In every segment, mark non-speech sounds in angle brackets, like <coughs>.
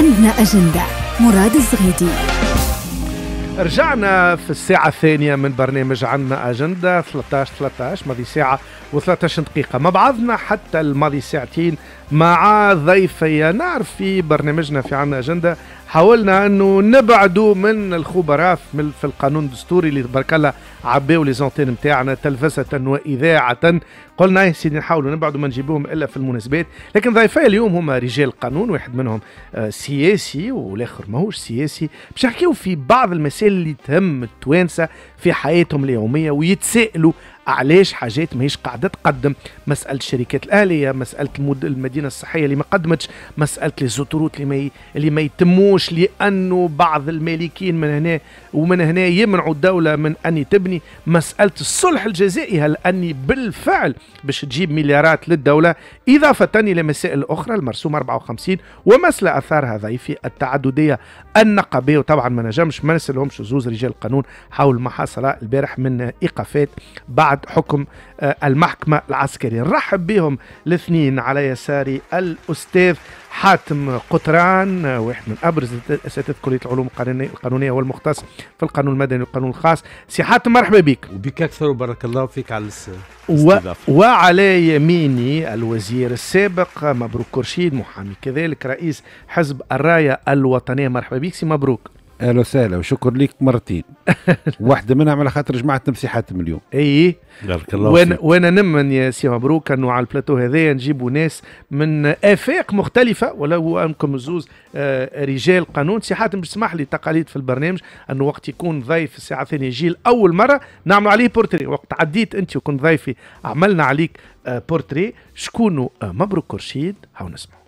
عندنا أجندة مراد الزغيدي رجعنا في الساعة الثانية من برنامج عندنا أجندة 13 13 ماضي ساعة و13 دقيقة مع بعضنا حتى الماضي ساعتين مع ضيفي نعرف في برنامجنا في عندنا أجندة حاولنا أنه نبعدوا من الخبراء في القانون الدستوري اللي تبارك الله عباو لي زونتين نتاعنا تلفزة وإذاعة قلنا يا سيدي نحاولوا نبعدوا ما نجيبوهم الا في المناسبات لكن ضيفي اليوم هما رجال قانون واحد منهم آه، سياسي والاخر ماهوش سياسي باش نحكيو في بعض المسائل اللي تهم التوانسه في حياتهم اليوميه ويتسائلوا علاش حاجات ماهيش قاعده تقدم مساله الشركات الاهليه مساله المد... المدينه الصحيه اللي ما قدمتش مساله لي اللي ما اللي ما يتموش لانه بعض المالكين من هنا ومن هنا يمنعوا الدولة من أن تبني مسألة الصلح الجزائي هل أني بالفعل باش تجيب مليارات للدولة إضافة إلى مسائل أخرى المرسوم 54 ومسألة أثارها ضعيفة التعددية النقبية وطبعا ما نجمش ما نسألهمش زوز رجال القانون حول ما حصل البارح من إيقافات بعد حكم آه، المحكمة العسكرية نرحب بهم الاثنين على يساري الأستاذ حاتم قطران واحد من ابرز اساتذه كليه العلوم القانونيه والمختص في القانون المدني والقانون الخاص سي حاتم مرحبا بك وبك اكثر وبارك الله فيك على الاستضافه و... وعلى يميني الوزير السابق مبروك كرشيد محامي كذلك رئيس حزب الرايه الوطنيه مرحبا بك سي مبروك اهلا وسهلا وشكر ليك مرتين <laughs> واحده منهم على خاطر جمعت مسيحات اليوم اي بارك الله وانا وانا نمن يا سي مبروك انه على البلاتو هذايا نجيبوا ناس من افاق مختلفه ولو انكم زوز آه، رجال قانون سي حاتم تسمح لي تقاليد في البرنامج انه وقت يكون ضيف الساعه الثانيه جيل اول مره نعملوا عليه بورتري وقت عديت انت وكنت ضيفي عملنا عليك آه، بورتري شكونه آه، مبروك رشيد هاو نسمع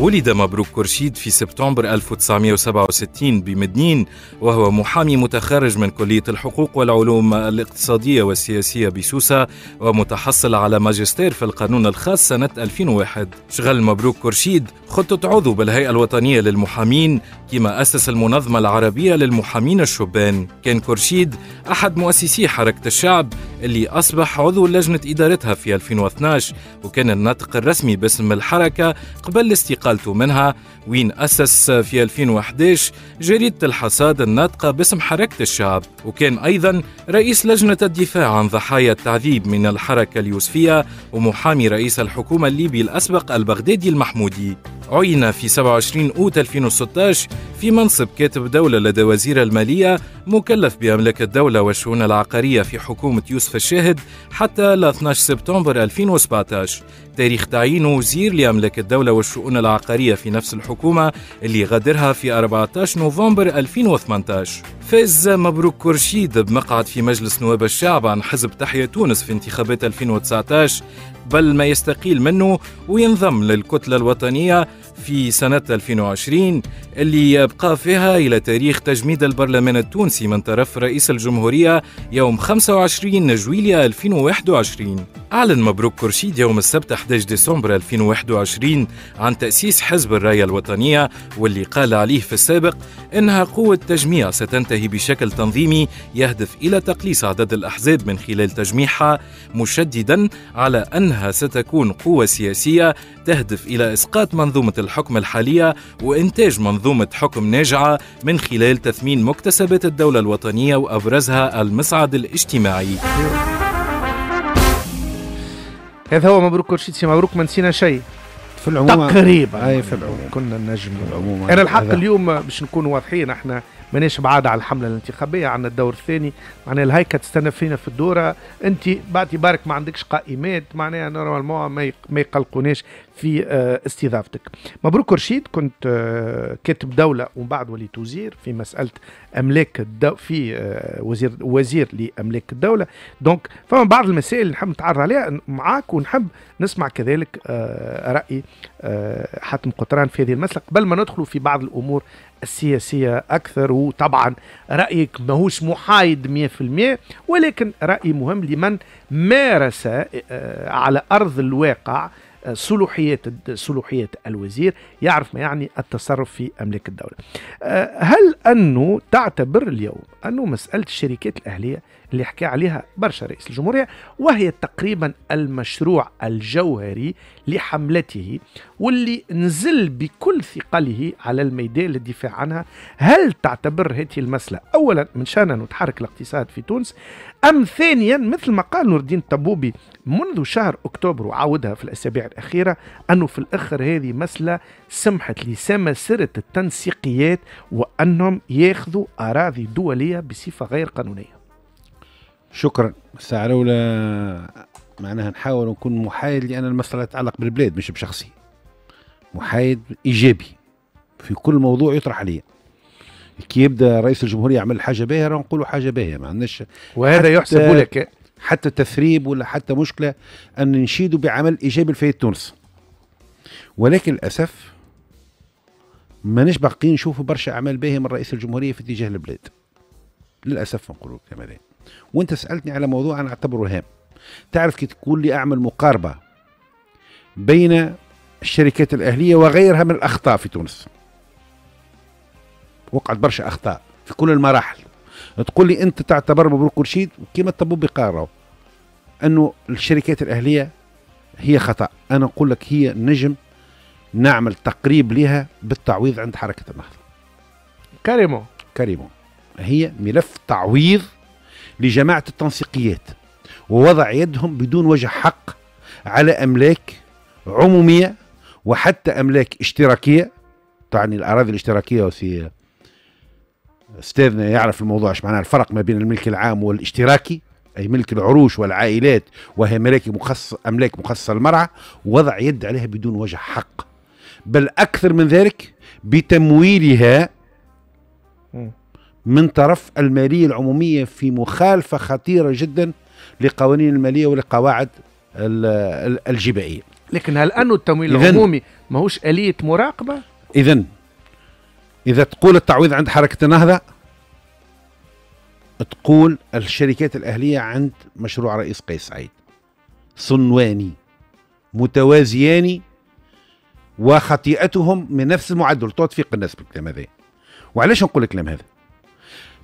ولد مبروك كرشيد في سبتمبر 1967 بمدنين وهو محامي متخرج من كلية الحقوق والعلوم الاقتصادية والسياسية بسوسة ومتحصل على ماجستير في القانون الخاص سنة 2001 شغل مبروك كرشيد خطة عضو بالهيئة الوطنية للمحامين كما أسس المنظمة العربية للمحامين الشبان كان كرشيد أحد مؤسسي حركة الشعب اللي أصبح عضو لجنة إدارتها في 2012 وكان الناطق الرسمي باسم الحركة قبل الاستيقاظ انتقلت منها وين أسس في 2011 جريدة الحصاد الناطقة باسم حركة الشعب وكان أيضا رئيس لجنة الدفاع عن ضحايا التعذيب من الحركة اليوسفية ومحامي رئيس الحكومة الليبي الأسبق البغدادي المحمودي عين في 27 أوت 2016 في منصب كاتب دولة لدى وزير المالية مكلف بأملاك الدولة والشؤون العقارية في حكومة يوسف الشاهد حتى 12 سبتمبر 2017 تاريخ تعيينه وزير لأملاك الدولة والشؤون العقارية في نفس الحكومة الحكومة اللي غادرها في 14 نوفمبر 2018 فاز مبروك كرشيد بمقعد في مجلس نواب الشعب عن حزب تحيا تونس في انتخابات 2019 قبل ما يستقيل منه وينضم للكتلة الوطنية في سنة 2020 اللي يبقى فيها إلى تاريخ تجميد البرلمان التونسي من طرف رئيس الجمهورية يوم 25 جويليا 2021 أعلن مبروك كرشيد يوم السبت 11 ديسمبر 2021 عن تأسيس حزب الراية الوطنية واللي قال عليه في السابق إنها قوة تجميع ستنتهي بشكل تنظيمي يهدف إلى تقليص عدد الأحزاب من خلال تجميعها مشددا على أنها إنها ستكون قوة سياسية تهدف إلى إسقاط منظومة الحكم الحالية وإنتاج منظومة حكم ناجعة من خلال تثمين مكتسبات الدولة الوطنية وأبرزها المصعد الاجتماعي. هذا هو مبروك كل شيء مبروك ما نسينا شيء في العموم تقريبا اي في العموم كنا نجم العموم انا الحق اليوم باش نكون واضحين احنا ماناش بعاد على الحمله الانتخابيه عندنا الدور الثاني معناها الهيكه تستنى فينا في الدوره انت باعتبارك برك ما عندكش قائمات معناها نورمالمون ما يقلقوناش في آه، استضافتك مبروك رشيد كنت آه، كاتب دولة ومن بعد وليت وزير في مسألة أملاك الدولة في آه، وزير وزير لأملاك الدولة دونك فما بعض المسائل نحب نتعرض عليها معاك ونحب نسمع كذلك رأي حاتم قطران في هذه المسألة قبل ما ندخل في بعض الأمور السياسية أكثر وطبعا رأيك ماهوش محايد 100% ولكن رأي مهم لمن مارس على أرض الواقع سلوحيات سلوحيات الوزير يعرف ما يعني التصرف في املاك الدوله آه، هل انه تعتبر اليوم انه مساله الشركات الاهليه اللي حكى عليها برشا رئيس الجمهورية وهي تقريبا المشروع الجوهري لحملته واللي نزل بكل ثقله على الميدان للدفاع عنها هل تعتبر هذه المسألة أولا من شأن نتحرك الاقتصاد في تونس أم ثانيا مثل ما قال نور الدين الطبوبي منذ شهر أكتوبر وعاودها في الأسابيع الأخيرة أنه في الأخر هذه مسألة سمحت لسماسرة التنسيقيات وأنهم ياخذوا أراضي دولية بصفة غير قانونية شكرا الساعة الأولى معناها نحاول نكون محايد لأن المسألة تتعلق بالبلاد مش بشخصي محايد إيجابي في كل موضوع يطرح عليه كي يبدا رئيس الجمهوريه يعمل حاجه باهيه راه نقولوا حاجه باهيه ما عندناش وهذا يحسب لك حتى تثريب ولا حتى مشكله ان نشيدوا بعمل ايجابي لفئه تونس ولكن للاسف ماناش باقيين نشوفوا برشا اعمال باهيه من رئيس الجمهوريه في اتجاه البلاد للاسف نقولوا كما ذلك وانت سالتني على موضوع انا اعتبره هام تعرف كي تقول لي اعمل مقاربه بين الشركات الاهليه وغيرها من الاخطاء في تونس وقعت برشا اخطاء في كل المراحل تقول لي انت تعتبر مبروك رشيد كما الطبيب بقاره انه الشركات الاهليه هي خطا انا نقول لك هي نجم نعمل تقريب لها بالتعويض عند حركه النهضه كريمو كريمو هي ملف تعويض لجماعة التنسيقيات ووضع يدهم بدون وجه حق على أملاك عمومية وحتى أملاك اشتراكية تعني الأراضي الاشتراكية وفي استاذنا يعرف الموضوع ايش معناه الفرق ما بين الملك العام والاشتراكي اي ملك العروش والعائلات وهي ملاك مخصص املاك مخصصه للمرعى وضع يد عليها بدون وجه حق بل اكثر من ذلك بتمويلها من طرف المالية العمومية في مخالفة خطيرة جدا لقوانين المالية ولقواعد الجبائية لكن هل أنه التمويل العمومي ماهوش آلية مراقبة؟ إذا إذا تقول التعويض عند حركة النهضة تقول الشركات الأهلية عند مشروع رئيس قيس سعيد صنواني متوازيان وخطيئتهم من نفس المعدل تطفيق الناس بالكلام هذا وعلاش نقول الكلام هذا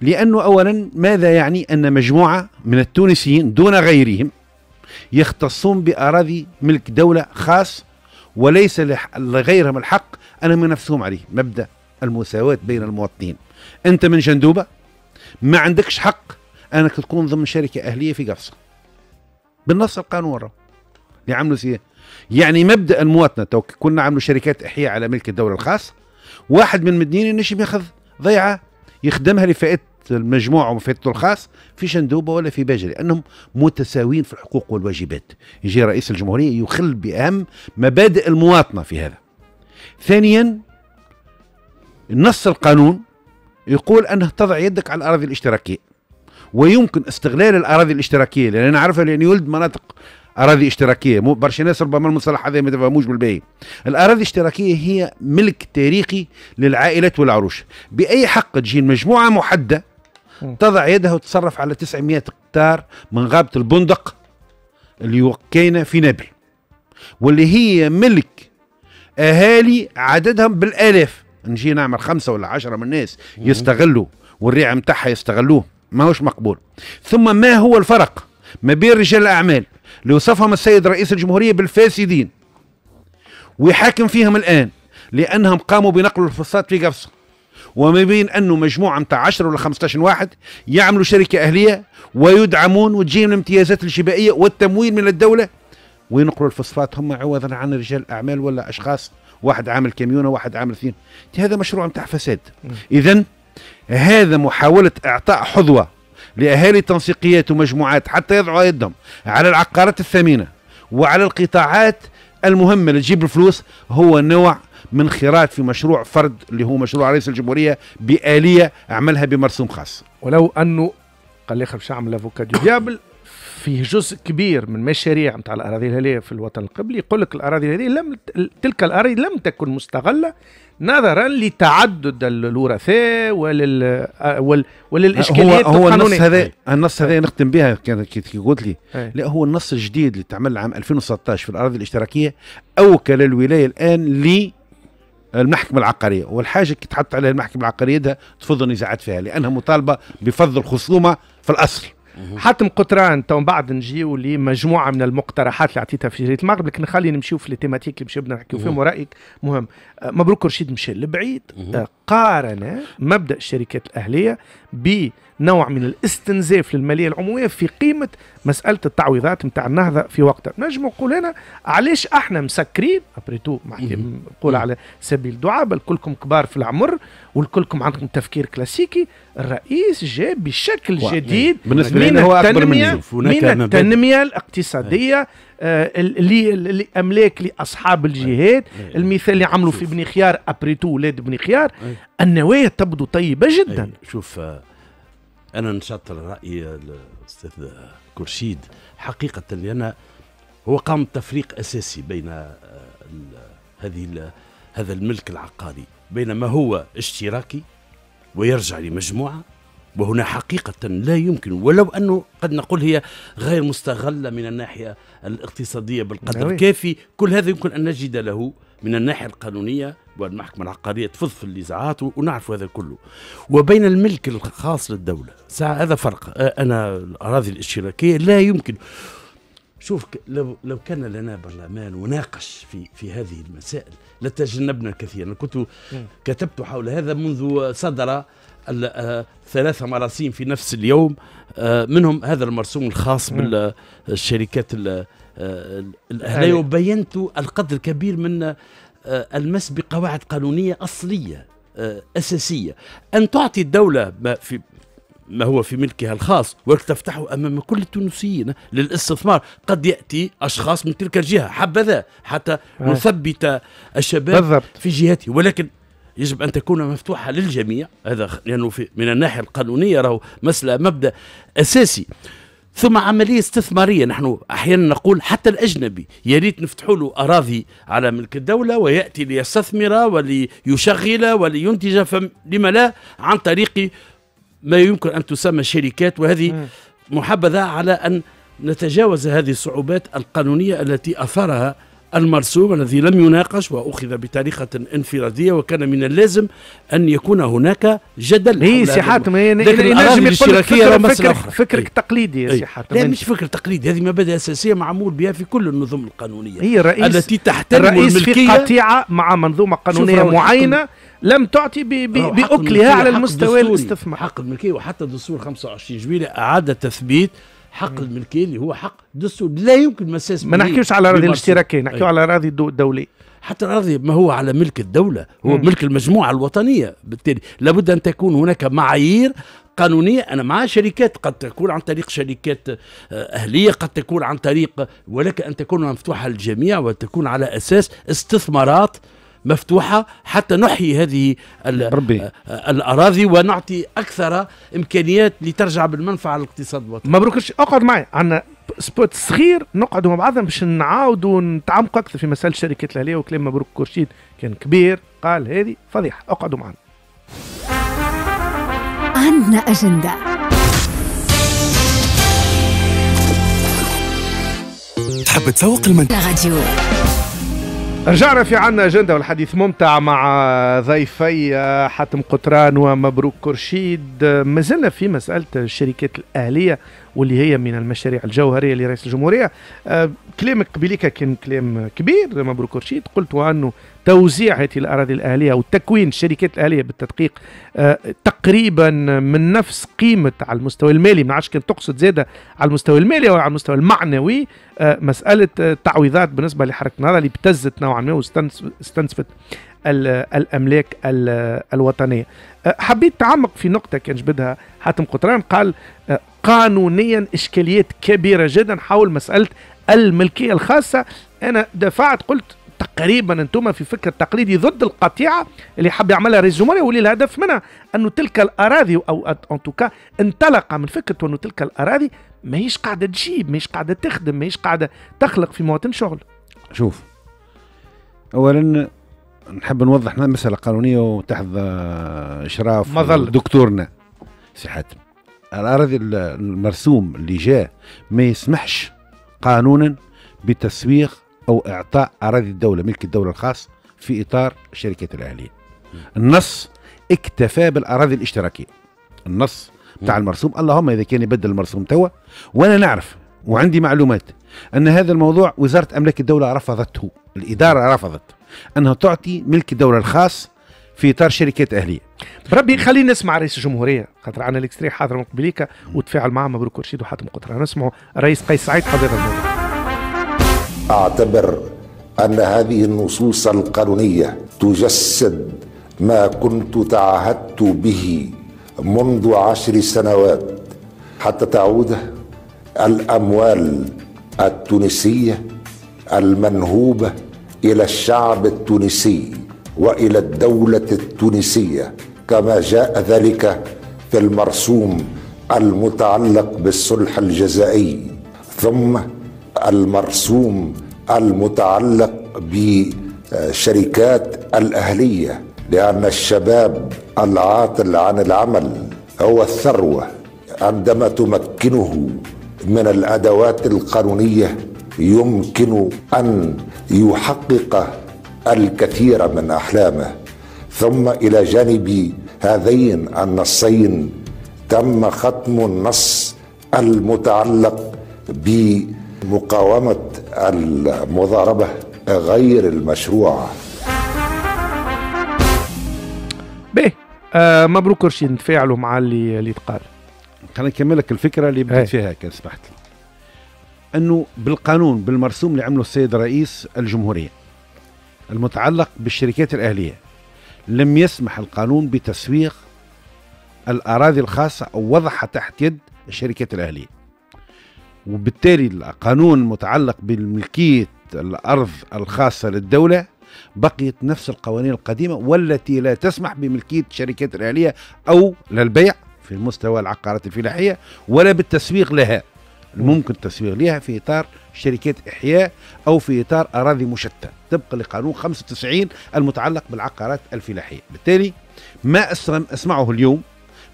لأنه أولا ماذا يعني أن مجموعة من التونسيين دون غيرهم يختصون بأراضي ملك دولة خاص وليس لغيرهم الحق أنا من نفسهم عليه مبدأ المساواة بين المواطنين أنت من جندوبة ما عندكش حق أنك تكون ضمن شركة أهلية في قفصة بالنص القانون اللي عملوا سيه يعني مبدأ المواطنة كنا عملوا شركات إحياء على ملك الدولة الخاص واحد من المدنيين نشي ياخذ ضيعة يخدمها لفائدة المجموع ومفيدته الخاص في شندوبه ولا في باجه لانهم متساويين في الحقوق والواجبات يجي رئيس الجمهوريه يخل باهم مبادئ المواطنه في هذا ثانيا نص القانون يقول انه تضع يدك على الاراضي الاشتراكيه ويمكن استغلال الاراضي الاشتراكيه لان انا عارفة لأن ولد مناطق اراضي اشتراكيه مو برشا ناس ربما المصطلح هذا ما تفهموش بالباهي الاراضي الاشتراكيه هي ملك تاريخي للعائلات والعروش باي حق تجي مجموعه محدده تضع يدها وتتصرف على 900 هكتار من غابة البندق اللي وكينا في نابل واللي هي ملك أهالي عددهم بالآلاف نجي نعمل خمسة ولا عشرة من الناس يستغلوا والريع متاعها يستغلوه ماهوش مقبول ثم ما هو الفرق ما بين رجال الأعمال اللي وصفهم السيد رئيس الجمهورية بالفاسدين ويحاكم فيهم الآن لأنهم قاموا بنقل الفصات في قفصه وما بين انه مجموعه نتاع 10 ولا 15 واحد يعملوا شركه اهليه ويدعمون وتجيهم الامتيازات الجبائيه والتمويل من الدوله وينقلوا الفصفات هم عوضا عن رجال اعمال ولا اشخاص واحد عامل كاميونه واحد عامل اثنين هذا مشروع نتاع فساد اذا هذا محاوله اعطاء حظوه لاهالي تنسيقيات ومجموعات حتى يضعوا يدهم على العقارات الثمينه وعلى القطاعات المهمه اللي تجيب الفلوس هو نوع من منخراط في مشروع فرد اللي هو مشروع رئيس الجمهورية بآلية عملها بمرسوم خاص ولو أنه قال لي خبش عمل افوكا دو ديابل <laughs> فيه جزء كبير من مشاريع نتاع الاراضي الهليه في الوطن القبلي يقول لك الاراضي هذه لم تلك الاراضي لم تكن مستغله نظرا لتعدد الوراثاء ولل ول... وللاشكاليات هو, هو النص هذا النص هذا نختم بها كي قلت لي لا هو النص الجديد اللي تعمل عام 2016 في الاراضي الاشتراكيه اوكل الولايه الان لي المحكمة العقارية والحاجة كي تحط عليها المحكمة العقارية ده تفض النزاعات فيها لأنها مطالبة بفض الخصومة في الأصل حاتم قطران تو بعد نجيو لمجموعه من المقترحات اللي عطيتها في جريده المغرب لكن خلينا نمشيو في التيماتيك اللي بدنا نحكيو فيهم ورايك مهم آه، مبروك رشيد مشى لبعيد آه، قارن مبدا الشركات الاهليه ب نوع من الاستنزاف للماليه العموميه في قيمه مساله التعويضات نتاع النهضه في وقتها نجم نقول هنا علاش احنا مسكرين ابري تو نقول على سبيل الدعاء كلكم كبار في العمر والكلكم عندكم تفكير كلاسيكي الرئيس جاء بشكل جديد بالنسبه من هو التنميه من, من التنميه الاقتصاديه آه، الاملاك لاصحاب الجهات المثال اللي عملوا في بني خيار ابريتو ولاد بني خيار النوايا تبدو طيبه جدا شوف آه، انا نشطر راي الاستاذ كرشيد حقيقه لان هو قام بتفريق اساسي بين آه، هذه هذا الملك العقاري بين ما هو اشتراكي ويرجع لمجموعه وهنا حقيقة لا يمكن ولو أنه قد نقول هي غير مستغلة من الناحية الاقتصادية بالقدر نعم. الكافي كل هذا يمكن أن نجد له من الناحية القانونية والمحكمة العقارية تفض في النزاعات ونعرف هذا كله وبين الملك الخاص للدولة ساعة هذا فرق أنا الأراضي الاشتراكية لا يمكن شوف لو لو كان لنا برلمان وناقش في في هذه المسائل لتجنبنا كثيرا كنت كتبت حول هذا منذ صدر ثلاثة مراسيم في نفس اليوم منهم هذا المرسوم الخاص بالشركات آه، الأهلية يعني وبينت القدر الكبير من آه، المس بقواعد قانونية أصلية آه، أساسية أن تعطي الدولة ما في ما هو في ملكها الخاص وتفتحه امام كل التونسيين للاستثمار قد ياتي اشخاص من تلك الجهه حبذا حتى نثبت الشباب بالضبط. في جهته ولكن يجب ان تكون مفتوحه للجميع هذا لانه يعني من الناحيه القانونيه راهو مساله مبدا اساسي ثم عملية استثمارية نحن أحيانا نقول حتى الأجنبي يا ريت نفتحوا له أراضي على ملك الدولة ويأتي ليستثمر وليشغل ولينتج فلما لا عن طريق ما يمكن أن تسمى شركات وهذه محبذة على أن نتجاوز هذه الصعوبات القانونية التي أثرها المرسوم الذي لم يناقش وأخذ بطريقة انفرادية وكان من اللازم أن يكون هناك جدل هي إيه، سي حاتم هي نجم فكرك فكر فكرك تقليدي يا سي إيه. حاتم لا مش فكر تقليدي هذه مبادئ أساسية معمول بها في كل النظم القانونية هي رئيس التي تحترم الرئيس في قطيعة مع منظومة قانونية معينة لم تعطي بأكلها على المستوى الاستثمار حق الملكية وحتى دستور 25 جويلية أعاد تثبيت حق الملكيه اللي هو حق دستوري لا يمكن مساس ما نحكيوش على الاراضي الاشتراكيه نحكيو على الاراضي الدوليه حتى الاراضي ما هو على ملك الدوله هو مم. ملك المجموعه الوطنيه بالتالي لابد ان تكون هناك معايير قانونية أنا مع شركات قد تكون عن طريق شركات آه، أهلية قد تكون عن طريق ولك أن تكون مفتوحة للجميع وتكون على أساس استثمارات مفتوحة حتى نحيي هذه ربي. آه، الأراضي ونعطي أكثر إمكانيات لترجع بالمنفعة للاقتصاد الوطني مبروك اقعد معي عندنا سبوت صغير نقعدوا مع بعضنا باش نعاودوا نتعمقوا أكثر في مسألة الشركات الأهلية وكلام مبروك كرشيد كان كبير قال هذه فضيحة اقعدوا معنا عندنا أجندة تحب تسوق المنتج رجعنا في عنا أجندة والحديث ممتع مع ضيفي آه، حاتم قطران ومبروك كرشيد آه، مازلنا في مسألة الشركات الأهلية واللي هي من المشاريع الجوهرية لرئيس الجمهورية آه، كلامك قبيلك كان كلام كبير مبروك كرشيد قلت عنه توزيع هذه الأراضي الأهلية وتكوين الشركات الأهلية بالتدقيق آه، تقريبا من نفس قيمة على المستوى المالي ما عادش كان تقصد زادة على المستوى المالي أو على المستوى المعنوي آه، مسألة تعويضات بالنسبة لحركة النهضة اللي ابتزت نوعا ما واستنزفت الاملاك الوطنيه آه، حبيت تعمق في نقطه كان جبدها حاتم قطران قال قانونيا اشكاليات كبيره جدا حول مساله الملكيه الخاصه انا دفعت قلت تقريبا انتم في فكر تقليدي ضد القطيعه اللي حب يعملها ريزوماري واللي الهدف منها انه تلك الاراضي او توكا انطلق من فكرته انه تلك الاراضي ماهيش قاعده تجيب ماهيش قاعده تخدم ماهيش قاعده تخلق في مواطن شغل شوف اولا نحب نوضح مساله قانونيه وتحت اشراف مظل. دكتورنا سي حاتم الاراضي المرسوم اللي جاء ما يسمحش قانونا بتسويق أو إعطاء أراضي الدولة ملك الدولة الخاص في إطار شركة الأهلية النص اكتفى بالأراضي الاشتراكية النص بتاع المرسوم اللهم إذا كان يبدل المرسوم توا وأنا نعرف وعندي معلومات أن هذا الموضوع وزارة أملاك الدولة رفضته الإدارة رفضت أنها تعطي ملك الدولة الخاص في اطار شركات اهليه. بربي خلينا نسمع رئيس الجمهوريه خاطر عندنا الاكستري حاضر من قبليك وتفاعل معه مبروك رشيد وحاتم قطر نسمعوا رئيس قيس سعيد حضر الموضوع. اعتبر ان هذه النصوص القانونيه تجسد ما كنت تعهدت به منذ عشر سنوات حتى تعود الاموال التونسيه المنهوبه الى الشعب التونسي والى الدوله التونسيه كما جاء ذلك في المرسوم المتعلق بالصلح الجزائي ثم المرسوم المتعلق بشركات الاهليه لان الشباب العاطل عن العمل هو الثروه عندما تمكنه من الادوات القانونيه يمكن ان يحقق الكثير من احلامه ثم الى جانب هذين النصين تم ختم النص المتعلق ب مقاومة المضاربة غير المشروعة به آه مبروك رشيد نتفاعلوا مع اللي اللي تقال خلينا نكمل لك الفكره اللي بديت إيه. فيها كان سمحت لي انه بالقانون بالمرسوم اللي عمله السيد رئيس الجمهوريه المتعلق بالشركات الاهليه لم يسمح القانون بتسويق الاراضي الخاصه او وضعها تحت يد الشركات الاهليه وبالتالي القانون المتعلق بالملكية الأرض الخاصة للدولة بقيت نفس القوانين القديمة والتي لا تسمح بملكية الشركات الأهلية أو للبيع في مستوى العقارات الفلاحية ولا بالتسويق لها ممكن التسويق لها في إطار شركات إحياء أو في إطار أراضي مشتتة طبقا لقانون 95 المتعلق بالعقارات الفلاحية بالتالي ما أسمعه اليوم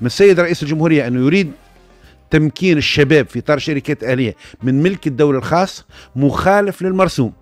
من السيد رئيس الجمهورية أنه يريد تمكين الشباب في إطار شركات آلية من ملك الدولة الخاص مخالف للمرسوم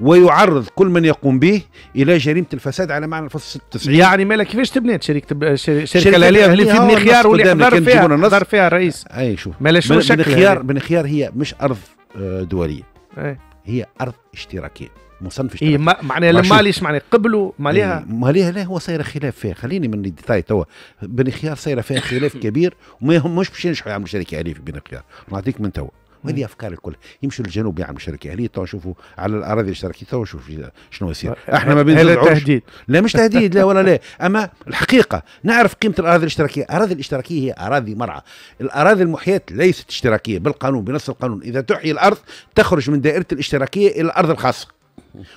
ويعرض كل من يقوم به الى جريمه الفساد على معنى الفصل 96 يعني مالك كيفاش تبنات شركه شركه الاهليه اللي في بني خيار واللي حضر فيها حضر فيها الرئيس اي شوف مالا شو بني خيار بني خيار هي مش ارض آه، دوليه أي. هي ارض اشتراكيه مصنفش اي معناها لما ليش معناها قبلوا ماليها إيه ماليها لا هو صاير خلاف فيها خليني من الديتاي توا بني خيار صاير فيها خلاف <coughs> كبير وما همش باش ينجحوا يعملوا شركه اليه في بني خيار نعطيك من توا وهذه افكار الكل يمشوا للجنوب يعملوا شركه اهليه تو شوفوا على الاراضي الاشتراكيه تو شوفوا شنو يصير احنا ما بين هذا تهديد لا مش تهديد لا ولا لا <laughs> اما الحقيقه نعرف قيمه الاراضي الاشتراكيه الاراضي الاشتراكيه هي اراضي مرعى الاراضي المحيط ليست اشتراكيه بالقانون بنص القانون اذا تحيي الارض تخرج من دائره الاشتراكيه الى الارض الخاصه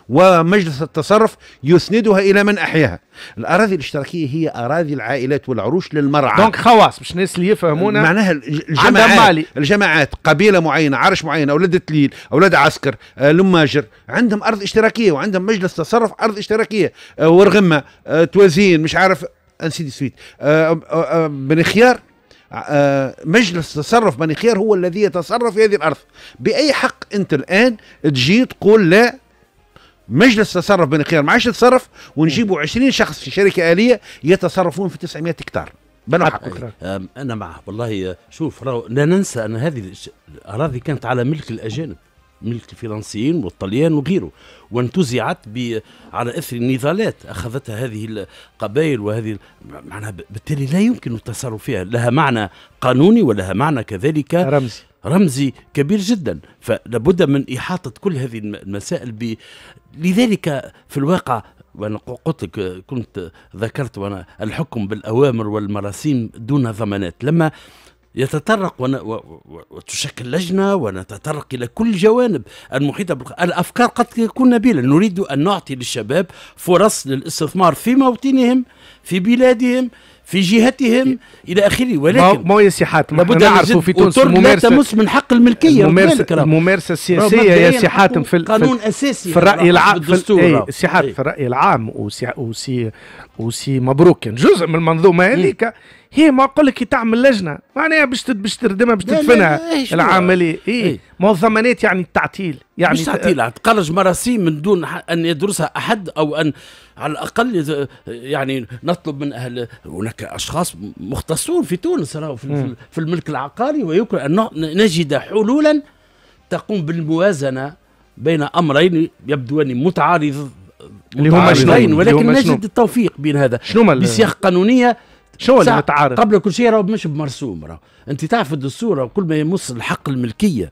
ومجلس التصرف يسندها الى من احياها الاراضي الاشتراكيه هي اراضي العائلات والعروش للمرعى دونك خواص باش الناس اللي يفهمونا معناها الجماعات الجماعات قبيله معينه عرش معينه اولاد التليل اولاد عسكر آه، لماجر عندهم ارض اشتراكيه وعندهم مجلس تصرف ارض اشتراكيه آه، ورغمه آه، توازين مش عارف انسيدي سويت بني خيار مجلس تصرف بني خيار هو الذي يتصرف في هذه الارض باي حق انت الان تجي تقول لا مجلس تصرف بني خيار ما عادش يتصرف ونجيبوا 20 شخص في شركه اليه يتصرفون في 900 هكتار بنو حقك انا معه والله شوف لا ننسى ان هذه الاراضي كانت على ملك الاجانب ملك الفرنسيين والطليان وغيره وانتزعت ب... على اثر النضالات اخذتها هذه القبائل وهذه معناها بالتالي لا يمكن التصرف فيها لها معنى قانوني ولها معنى كذلك رمزي رمزي كبير جدا فلابد من إحاطة كل هذه المسائل ب... لذلك في الواقع وانا قلت لك كنت ذكرت وانا الحكم بالاوامر والمراسيم دون ضمانات لما يتطرق وتشكل لجنه ونتطرق الى كل جوانب المحيطه بالق... الافكار قد تكون نبيله نريد ان نعطي للشباب فرص للاستثمار في موطنهم في بلادهم في جهتهم الى اخره ولكن ما يا سي حاتم لابد نعرفوا في تونس الممارسه لا تمس من حق الملكيه الممارسه الممارسه السياسيه يا سي حاتم في القانون اساسي في الراي العام في إيه، سي حاتم في إيه. الراي العام وسي وسي وسي مبروك جزء من المنظومه هذيك هي ما اقول لك تعمل لجنه معناها باش باش تردمها باش تدفنها العمليه إيه. اي ما هو ضمانات يعني التعطيل يعني مش تعطيل تقرج مراسيم من دون ان يدرسها احد او ان على الاقل يعني نطلب من اهل هناك اشخاص مختصون في تونس في, في الملك العقاري ويمكن ان نجد حلولا تقوم بالموازنه بين امرين يبدوان متعارض اللي هما ولكن نجد التوفيق بين هذا شنو بسياق قانونيه شو اللي متعارض قبل كل شيء راهو مش بمرسوم راهو انت تعرف الدستور كل ما يمس الحق الملكيه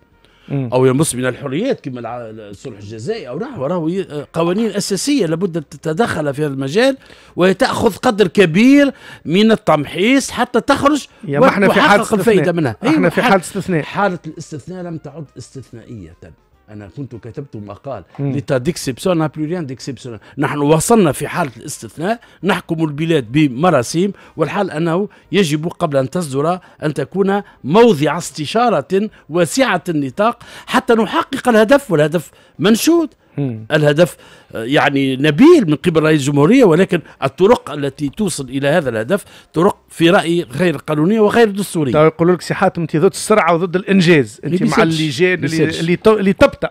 او يمس من الحريات كما الصلح الجزائي او نحو راهو قوانين اساسيه لابد ان تتدخل في هذا المجال وتاخذ قدر كبير من التمحيص حتى تخرج ما احنا في حاله استثناء منها احنا أيوة، في حاله استثناء حاله الاستثناء لم تعد استثنائيه انا كنت كتبت مقال ليتا ديكسيبسيون بلو ريان ديكسيبسيون نحن وصلنا في حاله الاستثناء نحكم البلاد بمراسيم والحال انه يجب قبل ان تصدر ان تكون موضع استشاره واسعه النطاق حتى نحقق الهدف والهدف منشود الهدف يعني نبيل من قبل رئيس الجمهورية ولكن الطرق التي توصل إلى هذا الهدف طرق في رأيي غير قانونية وغير دستورية طيب يقولوا لك سي حاتم أنت ضد السرعة وضد الإنجاز أنت إيه، مع اللي جاي اللي اللي تبطأ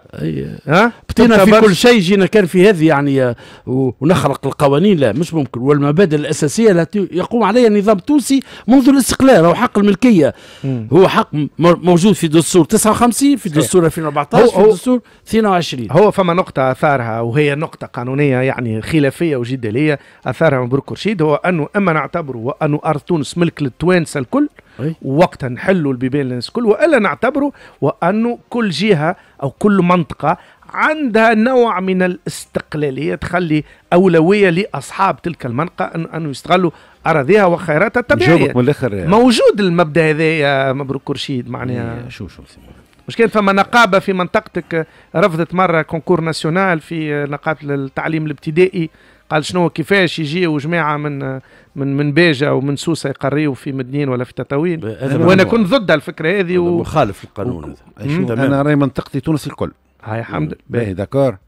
ها بطينا في كل شيء جينا كان في هذه يعني ونخرق القوانين لا مش ممكن والمبادئ الأساسية التي يقوم عليها النظام التونسي منذ الاستقلال هو حق الملكية مم. هو حق موجود في دستور 59 في دستور 2014 في دستور 22 هو فما نقطة نقطة أثارها وهي نقطة قانونية يعني خلافية وجدالية أثارها مبروك رشيد هو أنه أما نعتبره أنه أرض تونس ملك للتوانسة الكل وقتها نحلوا البيبان للناس الكل وإلا نعتبره وأنه كل جهة أو كل منطقة عندها نوع من الاستقلالية تخلي أولوية لأصحاب تلك المنطقة أنه يستغلوا أراضيها وخيراتها الطبيعية من الآخر موجود المبدأ هذايا مبروك رشيد معناها إيه، شو شو سيبه. مش كان فما نقابه في منطقتك آه، رفضت مره كونكور ناسيونال في آه، نقابه التعليم الابتدائي قال شنو كيفاش يجي جماعه من آه، من من باجه ومن سوسه يقريوا في مدنين ولا في تطاوين وانا كنت ضد الفكره هذه وخالف القانون هذا انا راي منطقتي تونس الكل هاي الحمد باهي داكور <laughs>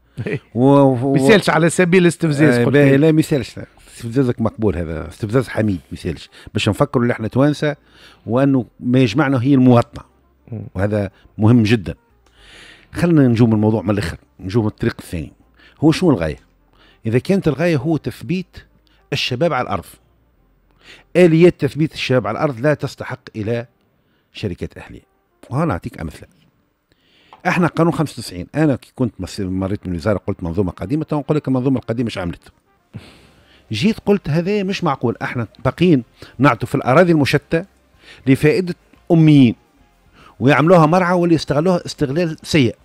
و... ميسالش على سبيل الاستفزاز آه باهي لا ميسالش استفزازك مقبول هذا استفزاز حميد ميسالش باش نفكروا اللي احنا توانسه وانه ما يجمعنا هي المواطنه وهذا مهم جدا خلينا نجوم الموضوع من الاخر نجوم الطريق الثاني هو شو الغايه اذا كانت الغايه هو تثبيت الشباب على الارض اليات تثبيت الشباب على الارض لا تستحق الى شركات اهليه اعطيك امثله احنا قانون 95 انا كي كنت مريت من الوزاره قلت منظومه قديمه تو نقول لك المنظومه القديمه ايش عملت جيت قلت هذا مش معقول احنا باقيين نعطوا في الاراضي المشتته لفائده اميين ويعملوها مرعى واللي يستغلوها استغلال سيء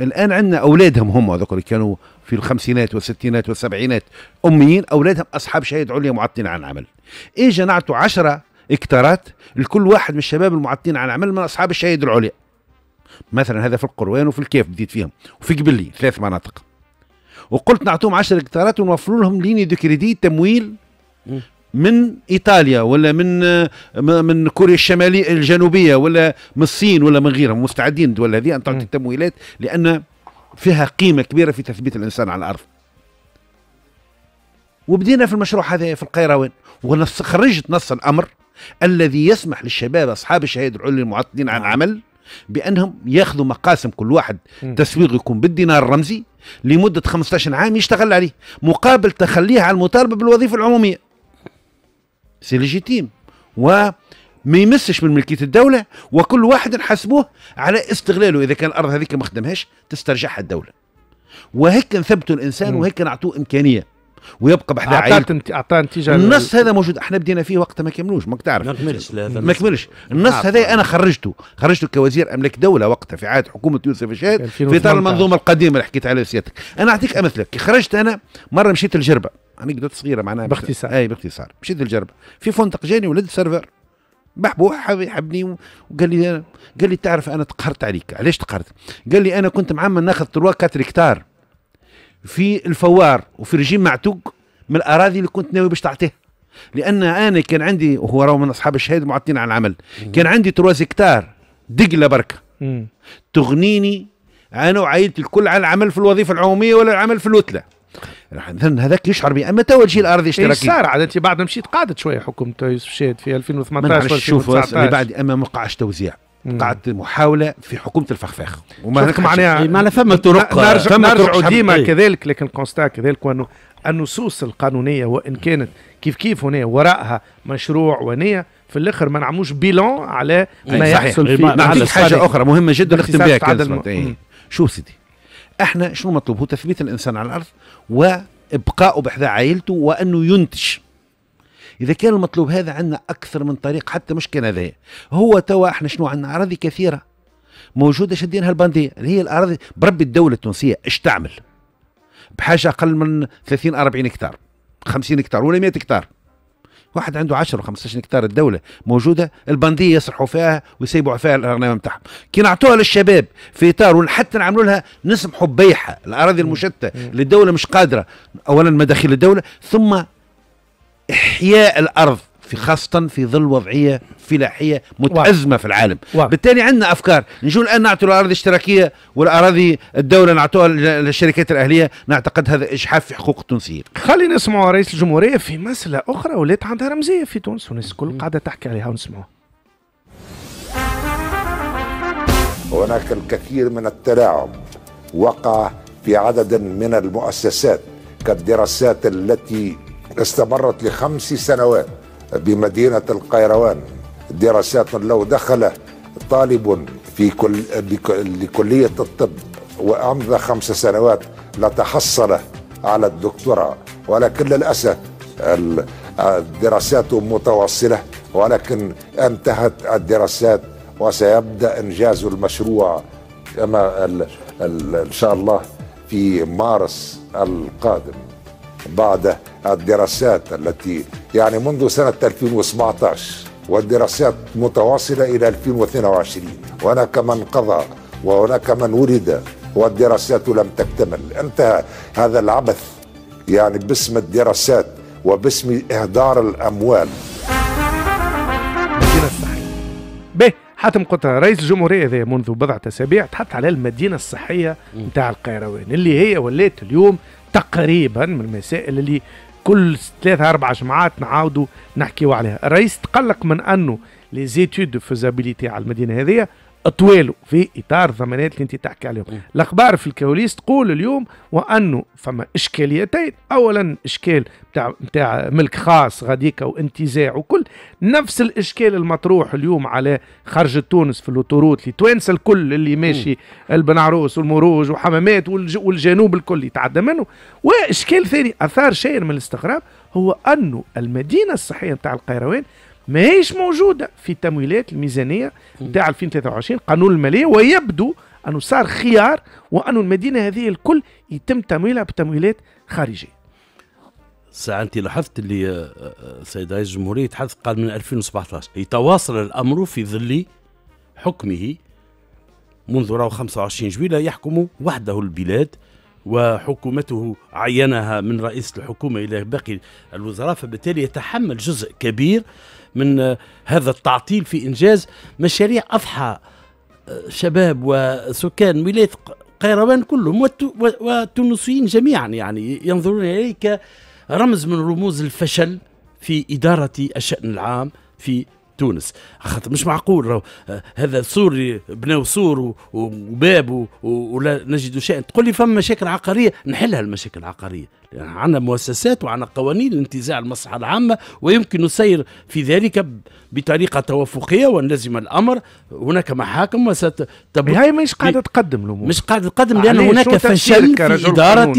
الان عندنا اولادهم هم هذوك اللي كانوا في الخمسينات والستينات والسبعينات اميين اولادهم اصحاب شهيد عليا معطلين عن العمل اجا نعطوا 10 هكتارات لكل واحد من الشباب المعطلين عن العمل من اصحاب الشهيد العليا مثلا هذا في القروان وفي الكيف بديت فيهم وفي قبلي ثلاث مناطق وقلت نعطوهم 10 هكتارات ونوفروا لهم ليني دو كريدي تمويل من ايطاليا ولا من آه، من كوريا الشماليه الجنوبيه ولا من الصين ولا من غيرهم مستعدين الدول هذه ان تعطي التمويلات لان فيها قيمه كبيره في تثبيت الانسان على الارض. وبدينا في المشروع هذا في القيروان وخرجت نص الامر الذي يسمح للشباب اصحاب الشهاده العليا المعطلين عن العمل نعم. بانهم ياخذوا مقاسم كل واحد تسويق يكون بالدينار الرمزي لمده 15 عام يشتغل عليه مقابل تخليه على المطالبه بالوظيفه العموميه. سي ليجيتيم و ما يمسش من ملكيه الدوله وكل واحد نحاسبوه على استغلاله اذا كان الارض هذيك ما خدمهاش تسترجعها الدوله وهيك نثبتوا الانسان وهيك نعطوه امكانيه ويبقى بحذا عائلته أعطاه اعطاه نتيجه النص هذا موجود احنا بدينا فيه وقت ما كملوش ماك تعرف ما كملش ما كملش النص نعم. هذا انا خرجته خرجته كوزير املاك دوله وقتها في عهد حكومه يوسف الشهيد في اطار المنظومه القديمه اللي حكيت عليها سيادتك انا اعطيك امثله كي خرجت انا مره مشيت الجربه انكدوت صغيره معناها باختصار اي باختصار مشيت للجرب في فندق جاني ولد سيرفر محبوح حبني وقال لي قال لي تعرف انا تقهرت عليك علاش تقهرت قال لي انا كنت معمل ناخذ 3 4 هكتار في الفوار وفي رجيم معتوق من الاراضي اللي كنت ناوي باش تعطيه لان انا كان عندي وهو راهو من اصحاب الشهاده معطين على العمل كان عندي 3 هكتار دقله بركه تغنيني انا وعائلتي الكل على العمل في الوظيفه العموميه ولا العمل في الوتله هذاك يشعر بان اما توا الارض الارضي إيه، اشتراكي صار عاد انت بعد مشيت قعدت شويه حكم يوسف شاد في 2018 شوف بعد اما ما وقعش توزيع قعدت محاوله في حكومه الفخفاخ وما معناها إيه، معنا فما طرق نرجع نرجع ديما ايه. كذلك لكن كونستا كذلك وانه النصوص القانونيه وان كانت كيف كيف هنا وراءها مشروع ونيه في الاخر ما نعملوش بيلون على إيه، ما يحصل في حاجه اخرى مهمه جدا نختم بها شوف سيدي احنا شنو مطلوب هو تثبيت الانسان على الارض وابقائه بحذاء عائلته وانه ينتج اذا كان المطلوب هذا عندنا اكثر من طريق حتى مش كان هذا هو توا احنا شنو عندنا اراضي كثيره موجوده شادينها البانديه اللي هي الاراضي بربي الدوله التونسيه اش تعمل بحاجه اقل من 30 40 هكتار 50 هكتار ولا 100 هكتار واحد عنده 10 15 هكتار الدوله موجوده البنديه يسرحوا فيها ويسيبوا فيها الاغنام بتاعهم كي نعطوها للشباب في اطار حتى نعملوا لها نسمحوا ببيعها الاراضي المشتته اللي الدوله مش قادره اولا مداخيل الدوله ثم احياء الارض في خاصة في ظل وضعية فلاحية متأزمة في العالم بالتالي عندنا أفكار نجوا الآن نعطوا الأراضي الاشتراكية والأراضي الدولة نعطوها للشركات الأهلية نعتقد هذا إجحاف في حقوق التونسيين خلينا نسمعوا رئيس الجمهورية في مسألة أخرى ولات عندها رمزية في تونس والناس الكل قاعدة تحكي عليها ونسمعوها هناك الكثير من التلاعب وقع في عدد من المؤسسات كالدراسات التي استمرت لخمس سنوات بمدينة القيروان دراسات لو دخل طالب في كل لكلية الطب وأمضى خمس سنوات لتحصل على الدكتوراه ولكن للأسف الدراسات متواصلة ولكن انتهت الدراسات وسيبدأ إنجاز المشروع كما إن شاء الله في مارس القادم بعد الدراسات التي يعني منذ سنة 2017 والدراسات متواصلة إلى 2022 وهناك من قضى وهناك من ولد والدراسات لم تكتمل انتهى هذا العبث يعني باسم الدراسات وباسم إهدار الأموال مدينة الصحية به حاتم قطر رئيس الجمهورية ذي منذ بضعة أسابيع تحط على المدينة الصحية نتاع القيروان اللي هي ولات اليوم تقريبا من المسائل اللي كل ثلاثة أربعة جمعات نعاودوا نحكيو عليها الرئيس تقلق من أنه لي زيتود فيزابيليتي على المدينة هذه طويلو في اطار الضمانات اللي انت تحكي عليهم الاخبار في الكواليس تقول اليوم وانه فما اشكاليتين اولا اشكال نتاع نتاع ملك خاص غاديكا وانتزاع وكل نفس الاشكال المطروح اليوم على خرج تونس في اللوتوروت لتوانسه الكل اللي ماشي البنعروس والمروج وحمامات والجنوب الكل يتعدى منه واشكال ثاني اثار شيء من الاستغراب هو انه المدينه الصحيه نتاع القيروان ماهيش موجوده في التمويلات الميزانيه نتاع 2023 قانون الماليه ويبدو انه صار خيار وانه المدينه هذه الكل يتم تمويلها بتمويلات خارجيه ساعة انت لاحظت اللي السيد آه، آه، رئيس الجمهورية يتحدث قال من 2017 يتواصل الامر في ظل حكمه منذ راهو 25 جويلة يحكم وحده البلاد وحكومته عينها من رئيس الحكومة إلى باقي الوزراء فبالتالي يتحمل جزء كبير من آه، هذا التعطيل في إنجاز مشاريع أضحى آه، شباب وسكان ولاية قيروان كلهم والتونسيين جميعا يعني ينظرون اليك رمز من رموز الفشل في إدارة الشأن العام في تونس خاطر مش معقول رو هذا سوري بناو سور وباب ولا نجد شيء تقول لي فما مشاكل عقاريه نحلها المشاكل العقاريه يعني عندنا مؤسسات وعندنا قوانين لانتزاع المصلحه العامه ويمكن السير في ذلك بطريقه توافقيه ونلزم الامر هناك محاكم وستبقى هي مش قاعده تقدم الامور مش قاعده تقدم لان هناك فشل في اداره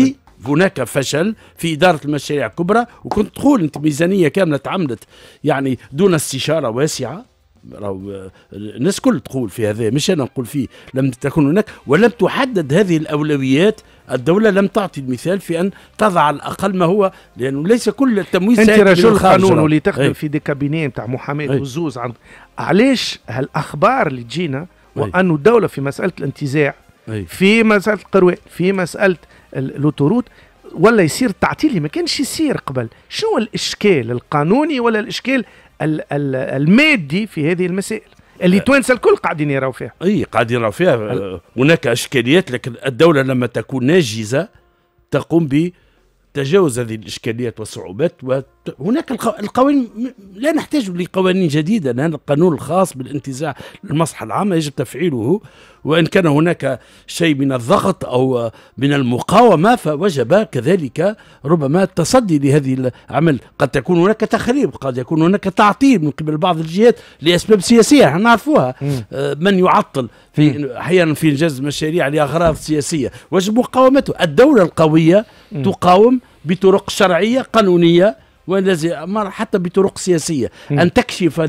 هناك فشل في إدارة المشاريع الكبرى وكنت تقول أنت ميزانية كاملة تعملت يعني دون استشارة واسعة راهو آه، الناس كل تقول في هذا مش انا نقول فيه لم تكن هناك ولم تحدد هذه الاولويات الدوله لم تعطي المثال في ان تضع الاقل ما هو لانه ليس كل التمويل انت رجل قانون واللي تخدم ايه. في دي كابينيه نتاع محاماه وزوز عن علاش هالاخبار اللي تجينا إيه. وانه الدوله في مساله الانتزاع إيه. في مساله القروي في مساله لوتوروت ولا يصير تعطيلي ما كانش يصير قبل شنو الاشكال القانوني ولا الاشكال المادي في هذه المسائل اللي أه. توانسه الكل قاعدين يراو فيها اي قاعدين يراو فيها هناك اشكاليات لكن الدوله لما تكون ناجزه تقوم بتجاوز هذه الاشكاليات والصعوبات هناك القوانين لا نحتاج لقوانين جديده لان القانون الخاص بالانتزاع للمصلحه العامه يجب تفعيله وان كان هناك شيء من الضغط او من المقاومه فوجب كذلك ربما التصدي لهذه العمل قد تكون هناك تخريب قد يكون هناك تعطيل من قبل بعض الجهات لاسباب سياسيه نعرفوها آه، من يعطل في احيانا في انجاز مشاريع لاغراض سياسيه وجب مقاومته الدوله القويه تقاوم بطرق شرعيه قانونيه والذي حتى بطرق سياسيه م. ان تكشف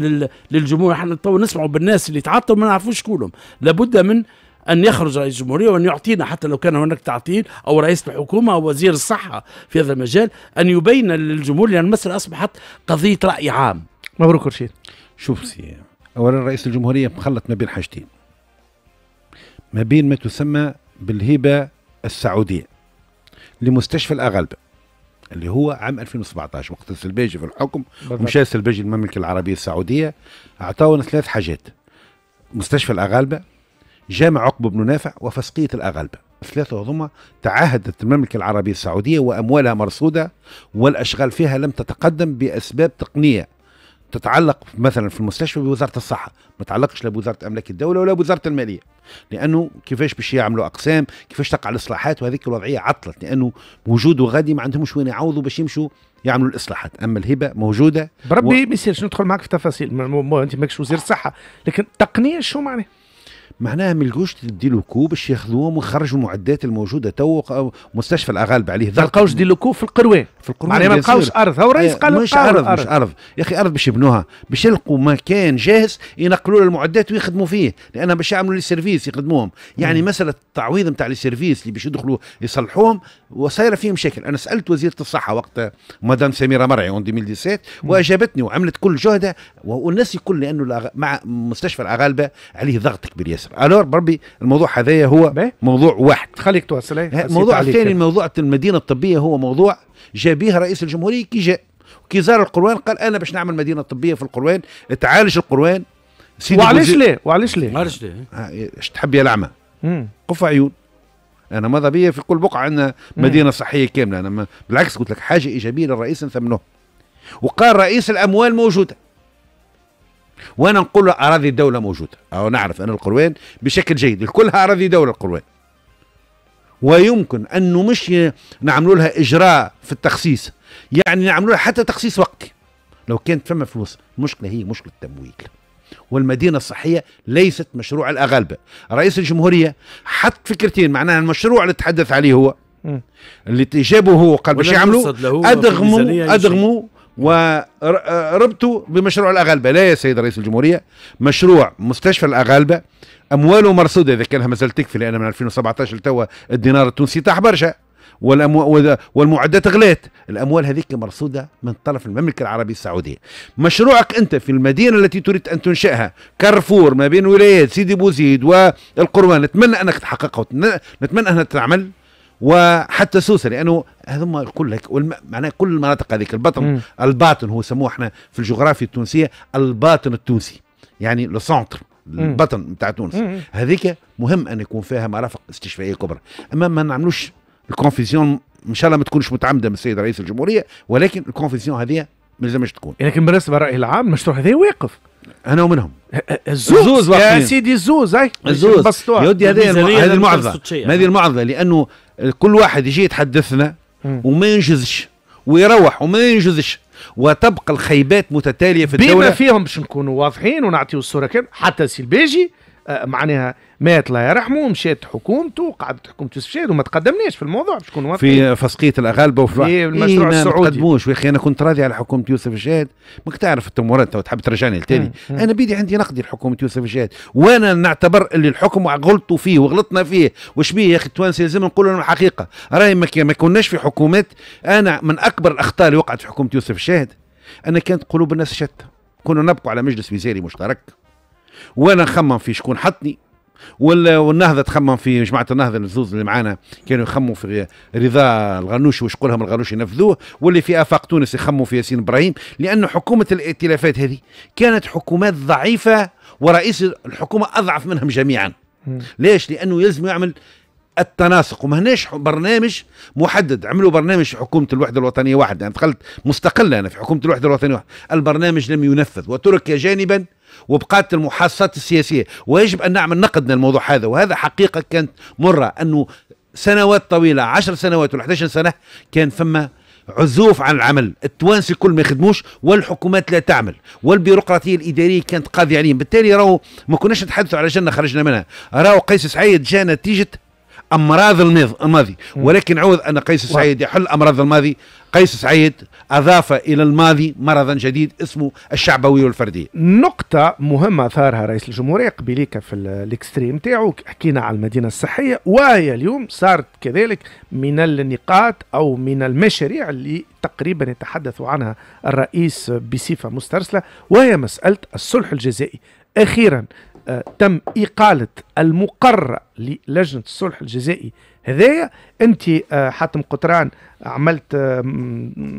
للجمهور احنا تو نسمعوا بالناس اللي تعطلوا ما نعرفوش كلهم لابد من ان يخرج رئيس الجمهوريه وان يعطينا حتى لو كان هناك تعطيل او رئيس الحكومه او وزير الصحه في هذا المجال ان يبين للجمهور لان المساله اصبحت قضيه راي عام. مبروك رشيد. شوف سي اولا رئيس الجمهوريه مخلط ما بين حاجتين. ما بين ما تسمى بالهبه السعوديه لمستشفى الاغلبه اللي هو عام 2017 وقت السلبيجي في الحكم ومشى السلبيجي المملكه العربيه السعوديه اعطونا ثلاث حاجات مستشفى الاغالبه جامع عقبه بن نافع وفسقيه الاغالبه الثلاثه هذوما تعهدت المملكه العربيه السعوديه واموالها مرصوده والاشغال فيها لم تتقدم باسباب تقنيه تتعلق مثلا في المستشفى بوزاره الصحه ما تعلقش لا بوزاره املاك الدوله ولا بوزاره الماليه لانه كيفاش باش يعملوا اقسام كيفاش تقع الاصلاحات وهذيك الوضعيه عطلت لانه وجود غادي ما عندهمش وين يعوضوا باش يمشوا يعملوا الاصلاحات اما الهبه موجوده بربي و... ما يصيرش ندخل معك في تفاصيل م... م... انت ماكش وزير الصحه لكن تقنيا شو معناه معناها ما له كو باش ياخذوهم ويخرجوا المعدات الموجوده تو مستشفى الاغالب عليه ما لقاوش ديلوكو في القروان في القرون معناها ما لقاوش ارض هو الرئيس إيه، قال مش أرض, ارض مش ارض يا اخي ارض باش يبنوها باش يلقوا مكان جاهز ينقلوا له المعدات ويخدموا فيه لان باش يعملوا لي سيرفيس يخدموهم يعني مم. مساله التعويض نتاع لي سيرفيس اللي باش يدخلوا يصلحوهم وصايره فيه مشاكل انا سالت وزيره الصحه وقت مدام سميره مرعي اون 2017 واجابتني وعملت كل جهدها والناس الكل لانه مع مستشفى الاغالبه عليه ضغط كبير ياسر الور بربي الموضوع هذايا هو موضوع واحد خليك توصل الموضوع إيه، الثاني موضوع المدينه الطبيه هو موضوع جا بها رئيس الجمهورية كي جاء كي زار القروان قال أنا باش نعمل مدينة طبية في القروان تعالج القروان سيدي وعلاش ليه وعلاش ليه وعليش ليه اش آه، تحب يا لعمة قف عيون انا ماذا بيا في كل بقعه عندنا مدينه صحيه كامله انا ما بالعكس قلت لك حاجه ايجابيه للرئيس نثمنوه وقال رئيس الاموال موجوده وانا نقول له اراضي الدوله موجوده او نعرف ان القروان بشكل جيد الكلها اراضي دوله القروان ويمكن انه مش نعملوا لها اجراء في التخصيص يعني نعملوا لها حتى تخصيص وقتي لو كانت فما فلوس المشكله هي مشكله تمويل والمدينه الصحيه ليست مشروع الاغلبه رئيس الجمهوريه حط فكرتين معناها المشروع اللي تحدث عليه هو اللي جابه هو قال باش يعملوا ادغموا ادغموا وربطه بمشروع الاغالبه لا يا سيد رئيس الجمهورية مشروع مستشفى الاغالبه أمواله مرصودة إذا كانها مازال تكفي لأن من 2017 لتوا الدينار التونسي طاح برشا والمعدات غلات الأموال هذيك مرصودة من طرف المملكة العربية السعودية مشروعك أنت في المدينة التي تريد أن تنشأها كارفور ما بين ولايات سيدي بوزيد والقروان نتمنى أنك تحققه نتمنى أنها تعمل وحتى سوسه لانه هذوما الكل لك معناها كل المناطق هذيك البطن مم. الباطن هو سموه احنا في الجغرافيا التونسيه الباطن التونسي يعني لو سونتر البطن نتاع تونس هذيك مهم ان يكون فيها مرافق استشفائيه كبرى اما ما نعملوش الكونفيزيون ان شاء الله ما تكونش متعمده من السيد رئيس الجمهوريه ولكن الكونفيزيون هذه ما لازمش تكون لكن بالنسبه للراي العام المشروع هذا واقف انا ومنهم الزوز يا سيدي الزوز اي الزوز يودي هذه هذه المعضله هذه المعضله لانه كل واحد يجي يتحدثنا وما ينجزش ويروح وما ينجزش وتبقى الخيبات متتاليه في الدوله بما فيهم باش نكونوا واضحين ونعطيو الصوره كامله حتى سي البيجي آه، معناها مات الله يرحمه مشات حكومته قعدت حكومة يوسف وما تقدمناش في الموضوع باش نكون في فسقية الأغالبة وفي المشروع إيه السعودي ما تقدموش يا أخي أنا كنت راضي على حكومة يوسف شاد ماك تعرف انت تو تحب ترجعني لتاني أنا بيدي عندي نقدي لحكومة يوسف الشاهد وأنا نعتبر اللي الحكم غلطوا فيه وغلطنا فيه وش بيه يا أخي التوانسة لازم نقول لهم الحقيقة راهي ما كناش في حكومات أنا من أكبر الأخطاء اللي وقعت في حكومة يوسف الشاهد أن كانت قلوب الناس شتى كنا نبقوا على مجلس وزاري مشترك وانا نخمم في شكون حطني والنهضه تخمم في جماعه النهضه الزوز اللي معانا كانوا يخموا في رضا الغنوش وشكون قولهم الغنوش ينفذوه واللي في افاق تونس يخموا في ياسين ابراهيم لانه حكومه الائتلافات هذه كانت حكومات ضعيفه ورئيس الحكومه اضعف منهم جميعا ليش لانه يلزم يعمل التناسق وما هناش برنامج محدد عملوا برنامج حكومه الوحده الوطنيه واحد انا يعني دخلت مستقله انا في حكومه الوحده الوطنيه واحد البرنامج لم ينفذ وترك جانبا وبقات المحاصصات السياسية ويجب أن نعمل نقد للموضوع هذا وهذا حقيقة كانت مرة أنه سنوات طويلة عشر سنوات ولا 11 سنة كان فما عزوف عن العمل التوانسي كل ما يخدموش والحكومات لا تعمل والبيروقراطيه الاداريه كانت قاضيه عليهم بالتالي راهو ما كناش نتحدثوا على جنه خرجنا منها راهو قيس سعيد جاء نتيجه امراض الماضي ولكن عوض ان قيس سعيد يحل امراض الماضي قيس سعيد اضاف الى الماضي مرضا جديد اسمه الشعبوي والفرديه نقطه مهمه اثارها رئيس الجمهوريه قبليك في الاكستريم تاعو حكينا على المدينه الصحيه وهي اليوم صارت كذلك من النقاط او من المشاريع اللي تقريبا يتحدث عنها الرئيس بصفه مسترسله وهي مساله الصلح الجزائي اخيرا تم إقالة المقرر للجنة الصلح الجزائي هذايا أنت آه، حاتم قطران عملت آه،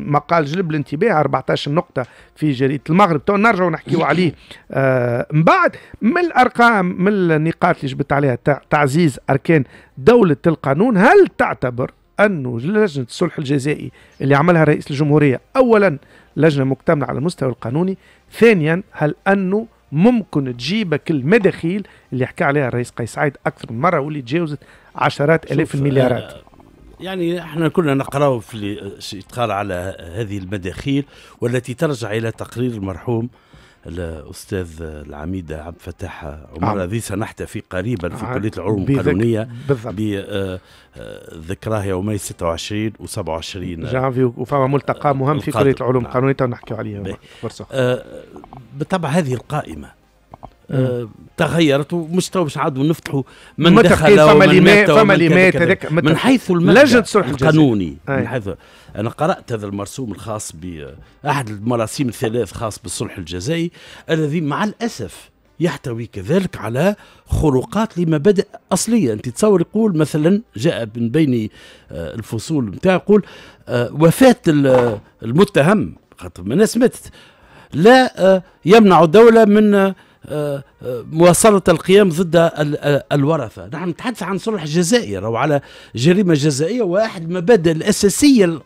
مقال جلب الانتباه 14 نقطة في جريدة المغرب تو نرجع نحكيو عليه آه، من بعد من الأرقام من النقاط اللي جبت عليها تعزيز أركان دولة القانون هل تعتبر أنه لجنة الصلح الجزائي اللي عملها رئيس الجمهورية أولا لجنة مكتملة على المستوى القانوني ثانيا هل أنه ممكن تجيبك المداخيل اللي حكى عليها الرئيس قيس سعيد اكثر من مره واللي تجاوزت عشرات الاف المليارات آه، يعني احنا كنا نقراو في يتقال على هذه المداخيل والتي ترجع الى تقرير المرحوم الأستاذ العميد عبد الفتاح عمر نعم. الذي سنحتفي قريبا في آه، كلية العلوم القانونية بذكراه آه، آه، يومي 26 و 27 جانفي وفما ملتقى مهم في كلية العلوم نعم. القانونية نحكي عليها فرصة بالطبع هذه القائمة آه تغيرت ومش تو باش نعاودوا نفتحوا من دخل فما اللي مات فما اللي مات هذاك من حيث لجنه صلح القانوني من حيث انا قرات هذا المرسوم الخاص باحد المراسيم الثلاث خاص بالصلح الجزائي الذي مع الاسف يحتوي كذلك على خروقات لمبادئ أصلية أنت تصور يقول مثلا جاء من بين آه، الفصول نتاع يقول آه، وفاة المتهم خاطر الناس ماتت لا آه، يمنع الدولة من مواصلة القيام ضد الورثة نحن نعم، نتحدث عن صلح جزائر أو على جريمة جزائية وأحد المبادئ الأساسية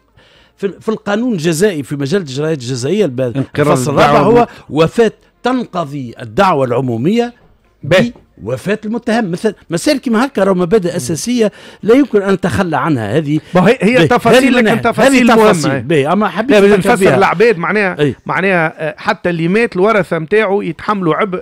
في القانون الجزائي في مجال الجرايات الجزائية الفصل الرابع هو وفاة تنقضي الدعوة العمومية وفاه المتهم مثلا مسائل كما هكا راهو مبادئ اساسيه لا يمكن ان نتخلى عنها هذه هي, هي تفاصيل لكن تفاصيل مهمه اما حبيت نفسر العباد معناها ايه؟ معناها آه، حتى اللي مات الورثه نتاعو يتحملوا عبء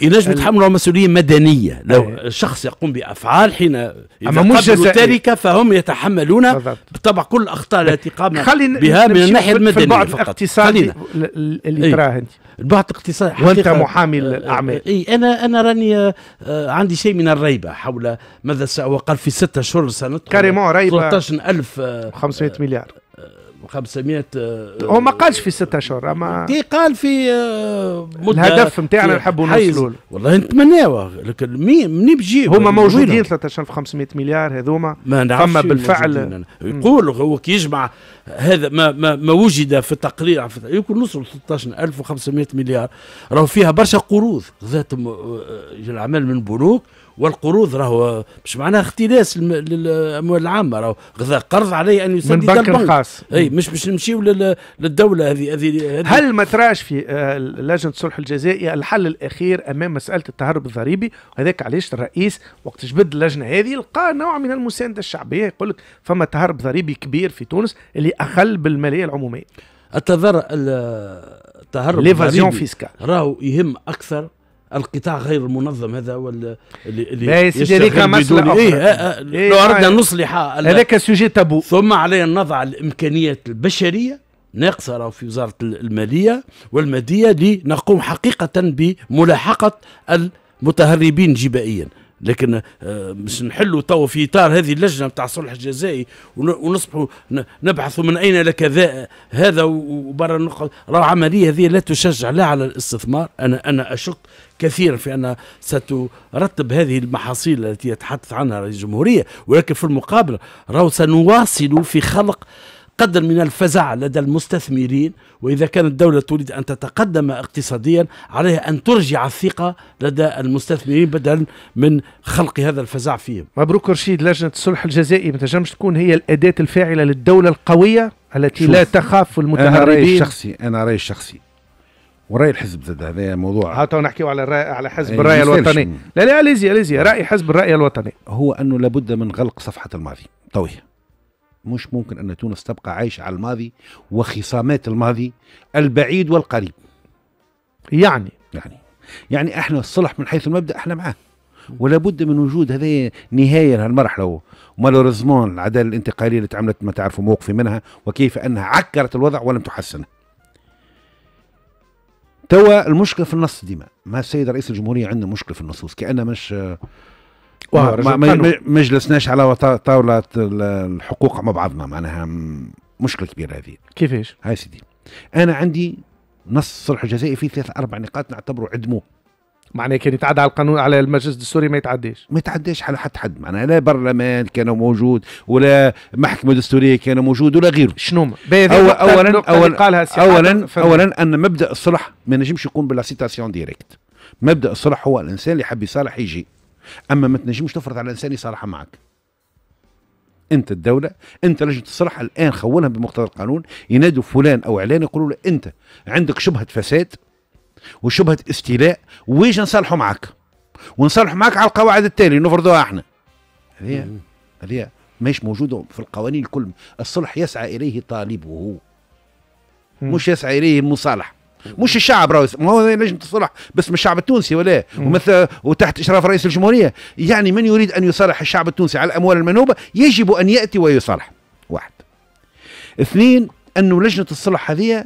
ينجم يتحملوا مسؤوليه مدنيه لو ايه؟ شخص يقوم بافعال حين اما مش التركه فهم يتحملون بالطبع كل الاخطاء التي قام بها من الناحيه المدنيه البعد الاقتصادي اللي تراه انت البعد الاقتصادي وانت محامي الاعمال اي انا انا راني آه، آه، عندي شيء من الريبه حول ماذا سأوقع في ستة شهور سنه كاريمون ريبه 13 13000 500 مليار 500 آه، هو ما قالش في ست اشهر اما كي قال في آه، الهدف نتاعنا نحبوا نوصلوا والله نتمناوه لكن مين منين بجيب هما موجودين ثلاثة اشهر في 500 مليار هذوما فما بالفعل يقول هو كي يجمع هذا ما, ما, ما وجد في التقرير يقول نوصل 13500 مليار راهو فيها برشا قروض ذات آه، الاعمال من بنوك والقروض راهو مش معناها اختلاس للاموال العامه راهو قرض عليه ان يسدد من بنك خاص اي مش باش نمشيو للدوله هذه هذه هل ما تراش في آه، لجنه الصلح الجزائي الحل الاخير امام مساله التهرب الضريبي هذاك علاش الرئيس وقت جبد اللجنه هذه لقى نوع من المسانده الشعبيه يقول لك فما تهرب ضريبي كبير في تونس اللي اخل بالماليه العموميه التضر التهرب ليفازيون فيسكال راهو يهم اكثر القطاع غير المنظم هذا هو اللي اللي يشتغل إيه، أخرى. إيه آه إيه لو أردنا نصلح هذاك سوجي تابو ثم علينا نضع الإمكانيات البشرية ناقصة راه في وزارة المالية والمادية لنقوم حقيقة بملاحقة المتهربين جبائيا لكن آه، باش نحلوا تو في اطار هذه اللجنه نتاع الصلح الجزائي ونصبحوا نبحثوا من اين لك ذا هذا وبرا النقطه راه العمليه هذه لا تشجع لا على الاستثمار انا انا اشك كثيرا في ان سترتب هذه المحاصيل التي يتحدث عنها رئيس الجمهوريه ولكن في المقابل راه سنواصل في خلق قدر من الفزع لدى المستثمرين وإذا كانت الدولة تريد أن تتقدم اقتصاديا عليها أن ترجع الثقة لدى المستثمرين بدلا من خلق هذا الفزع فيهم مبروك رشيد لجنة الصلح الجزائي ما تنجمش تكون هي الأداة الفاعلة للدولة القوية التي لا تخاف المتهربين أنا رأيي الشخصي أنا رأيي الشخصي وراي الحزب زاد هذا موضوع ها تو نحكيو على الرأي على حزب إيه، الراي الوطني لا لا اليزي اليزي راي حزب الراي الوطني هو انه لابد من غلق صفحه الماضي طويه مش ممكن أن تونس تبقى عايشة على الماضي وخصامات الماضي البعيد والقريب يعني يعني يعني احنا الصلح من حيث المبدا احنا معاه ولا بد من وجود هذه نهايه لهالمرحله ومالورزمون العداله الانتقاليه اللي تعملت ما تعرفوا موقفي منها وكيف انها عكرت الوضع ولم تحسنه. توا المشكله في النص ديما ما السيد رئيس الجمهوريه عندنا مشكله في النصوص كانه مش ما, ما مجلسناش على طاولة الحقوق مع بعضنا معناها مشكلة كبيرة هذه كيفاش؟ هاي سيدي أنا عندي نص الصلح الجزائي فيه ثلاث أربع نقاط نعتبره عدموه معناه كان يتعدى على القانون على المجلس الدستوري ما يتعداش ما يتعداش على حتى حد معناها لا برلمان كان موجود ولا محكمه دستوريه كان موجود ولا غيره شنو أول اولا اولا اولا اولا ان مبدا الصلح ما نجمش يكون بلا سيتاسيون ديريكت مبدا الصلح هو الانسان اللي حب يصالح يجي اما ما تنجمش تفرض على انسان يصالح معك انت الدوله انت لجنه الصلاح الان خولها بمقتضى القانون ينادوا فلان او علان يقولوا له انت عندك شبهه فساد وشبهه استيلاء ويش نصالحه معك ونصالح معك على القواعد التاليه نفرضوها احنا هذه هذه ماهيش موجوده في القوانين الكل الصلح يسعى اليه طالبه مش يسعى اليه المصالح مش الشعب راهو ما هو نجم تصلح باسم الشعب التونسي ولا ومثل وتحت اشراف رئيس الجمهوريه يعني من يريد ان يصالح الشعب التونسي على الاموال المنوبه يجب ان ياتي ويصالح واحد اثنين انه لجنه الصلح هذه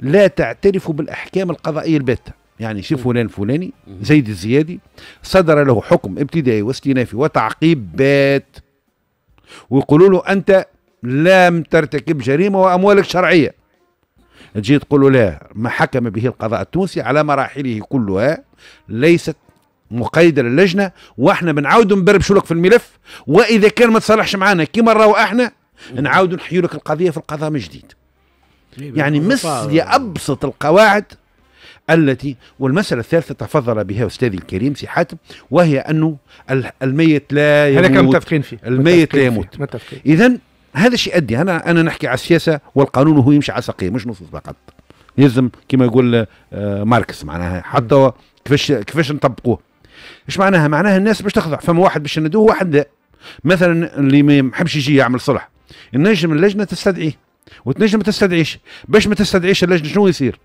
لا تعترف بالاحكام القضائيه الباته يعني شوف فلان فلاني زيد الزيادي صدر له حكم ابتدائي واستئنافي وتعقيب بات ويقولوا له انت لم ترتكب جريمه واموالك شرعيه تجي تقول له ما حكم به القضاء التونسي على مراحله كلها ليست مقيده للجنه واحنا بنعاود نبربشوا لك في الملف واذا كان ما تصالحش معانا كيما راهو احنا نعاود نحيوا لك القضيه في القضاء من جديد إيه، يعني مثل ابسط القواعد التي والمسألة الثالثة تفضل بها أستاذي الكريم سي حاتم وهي أنه الميت لا يموت هذا متفقين فيه الميت لا يموت إذا هذا الشيء ادي انا انا نحكي على السياسه والقانون وهو يمشي على ساقيه مش نصوص فقط يلزم كما يقول آه، ماركس معناها حتى كيفاش كيفاش نطبقوه ايش معناها معناها الناس باش تخضع فما واحد باش ندوه واحد لا مثلا اللي ما يحبش يجي يعمل صلح النجم اللجنه تستدعيه وتنجم ما تستدعيش باش ما تستدعيش اللجنه شنو يصير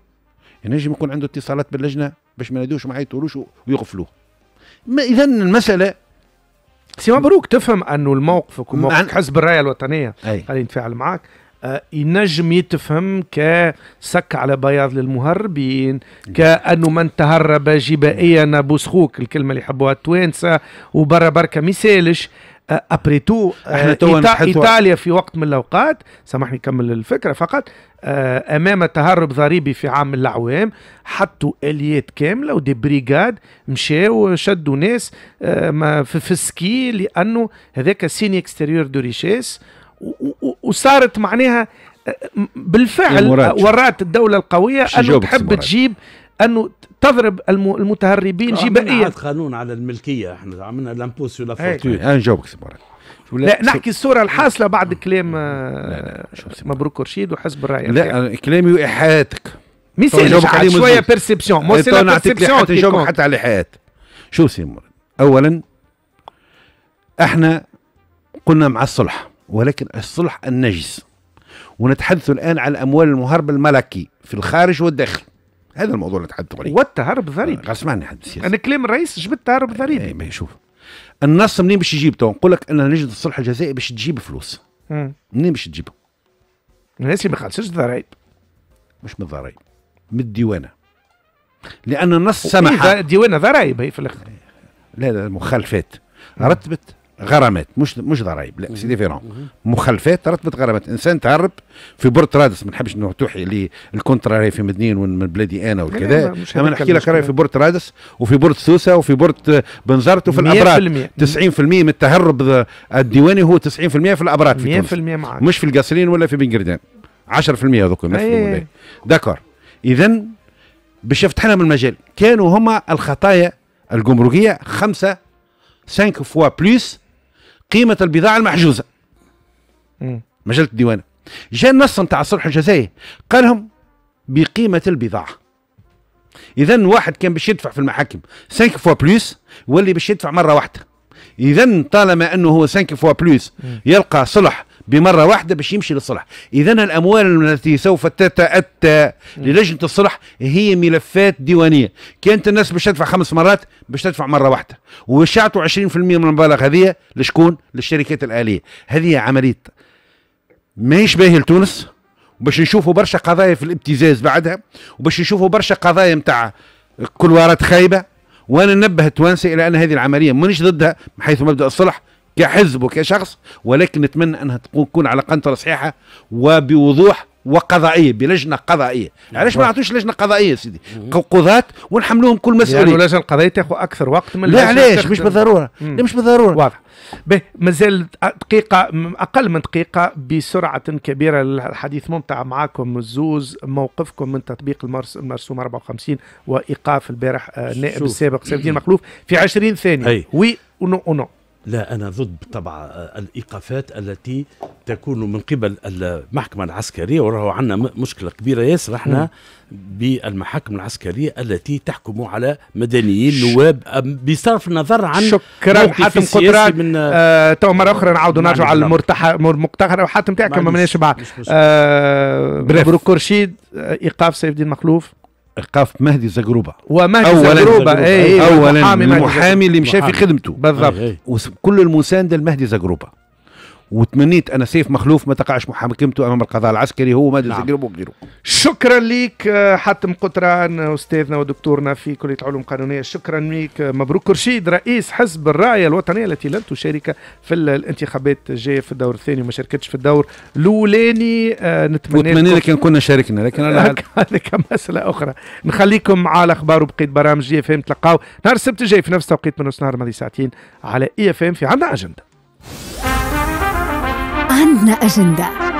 النجم يكون عنده اتصالات باللجنه باش ما ينادوش ما يعيطولوش ويغفلوه اذا المساله سي مبروك تفهم انه الموقف وموقف حزب الرايه الوطنيه خلينا نتفاعل معك آه، ينجم يتفهم كسك على بياض للمهربين كأنه من تهرب جبائيا بوسخوك الكلمة اللي يحبوها التوانسة وبرا بركة ما يسالش ابري تو آه، احنا تو ايطاليا في وقت من الاوقات سامحني كمل الفكره فقط آه، امام تهرب ضريبي في عام من الاعوام حطوا اليات كامله ودي بريغاد مشاو شدوا ناس آه، ما في السكي لانه هذاك سيني اكستيريور دو ريشيس وصارت معناها بالفعل ورات الدوله القويه انه تحب تجيب انه تضرب المتهربين جبائيا قانون على الملكيه احنا عملنا لامبو سو لا فورتون انا نجاوبك سي لا نحكي الصورة الحاصلة بعد آه. كلام آه، مبروك رشيد وحزب الرأي لا كلامي وإيحاءاتك مي سي شوية بيرسيبسيون مو سي بيرسيبسيون حتى نجاوبك حتى على الإيحاءات شو سي أولا احنا قلنا مع الصلح ولكن الصلح النجس ونتحدث الآن عن الأموال المهربة الملكي في الخارج والداخل هذا الموضوع اللي تحدثوا عليه والتهرب ضريبي اسمعني حد السياسه انا كلام الرئيس جبت التهرب الضريبي اي ما شوف النص منين باش يجيب تو نقول لك ان لجنه الصلح الجزائي باش تجيب فلوس منين باش تجيبها؟ الناس ما خلصتش الضرائب مش من الضرائب من الديوانه لان النص سمح الديوانه ضرائب هي في الاخر آه، لا لا مخالفات رتبت غرامات مش مش ضرائب لا سي ديفيرون مخلفات ترتبط غرامات انسان تعرب في رادس ما نحبش نوحي للكونتراري في مدنين ومن بلادي انا وكذا اما نحكي لك راهي في رادس وفي بورت سوسه وفي بورت بنزرت وفي الابراج 90% من التهرب الديواني هو 90% في الابراج في 100% معك مش في القاصرين ولا في بن قردان 10% هذوك يمثلوا إيه. داكور اذا باش يفتح لهم المجال كانوا هما الخطايا الجمركيه خمسه 5 فوا بلوس قيمه البضاعه المحجوزه مجله الديوانه جاء النص نتاع الصلح الجزائي قال لهم بقيمه البضاعه اذا واحد كان باش يدفع في المحاكم 5 فوا بلوس واللي باش يدفع مره واحده اذا طالما انه هو 5 فوا بلوس يلقى صلح بمره واحده باش يمشي للصلح اذا الاموال التي سوف تتاتى للجنه الصلح هي ملفات ديوانيه كانت الناس باش تدفع خمس مرات باش تدفع مره واحده وباش 20% من المبالغ هذه لشكون للشركات الاليه هذه عمليه ماهيش باهي لتونس وباش نشوفوا برشا قضايا في الابتزاز بعدها وباش نشوفوا برشا قضايا نتاع كل ورات خايبه وانا ننبه التوانسه الى ان هذه العمليه مانيش ضدها حيث مبدا الصلح كحزب وكشخص ولكن نتمنى انها تكون على قنطره صحيحه وبوضوح وقضائيه بلجنه قضائيه علاش ما نعطوش لجنه قضائيه سيدي قضاة ونحملوهم كل مسؤوليه يعني اللجنه القضائيه تاخذ اكثر وقت من لا علاش مش بالضروره لا مش بالضروره واضح به مازال دقيقه اقل من دقيقه بسرعه كبيره الحديث ممتع معكم الزوز موقفكم من تطبيق المرس المرسوم 54 وايقاف البارح النائب آه، السابق سيف الدين مخلوف في 20 ثانيه وي ونو ونو لا أنا ضد طبعا آه، الإيقافات التي تكون من قبل المحكمة العسكرية وراهو عندنا مشكلة كبيرة ياسر احنا بالمحاكم العسكرية التي تحكم على مدنيين نواب بصرف النظر عن شكرا حاتم قدران من آه تو مرة أخرى نعاودوا نعم، نرجعوا على نعم. المقتحر حاتم تاعك ما ماناش بعد آه كرشيد آه، إيقاف سيف الدين مخلوف ايقاف مهدي زقروبه ومهدي أولاً زقروبه اي أولاً, أيوة، اولا المحامي, المحامي اللي مشى في خدمته بالضبط وكل المسانده لمهدي زقروبه وتمنيت انا سيف مخلوف ما تقعش محاكمته امام القضاء العسكري هو ما نعم. زقرب شكرا لك آه، حاتم قطران آه، استاذنا ودكتورنا في كليه علوم قانونيه شكرا لك آه، مبروك رشيد رئيس حزب الرايه الوطنيه التي لم تشارك في الانتخابات الجايه في الدور الثاني وما شاركتش في الدور الاولاني نتمنى نتمنى لك كنا شاركنا لكن انا هذيك <laughs> مساله اخرى نخليكم مع الاخبار وبقيه برامج اف ام تلقاو نهار السبت الجاي في نفس التوقيت من نص نهار ماضي ساعتين على اي اف ام في عندنا اجنده عندنا أجندة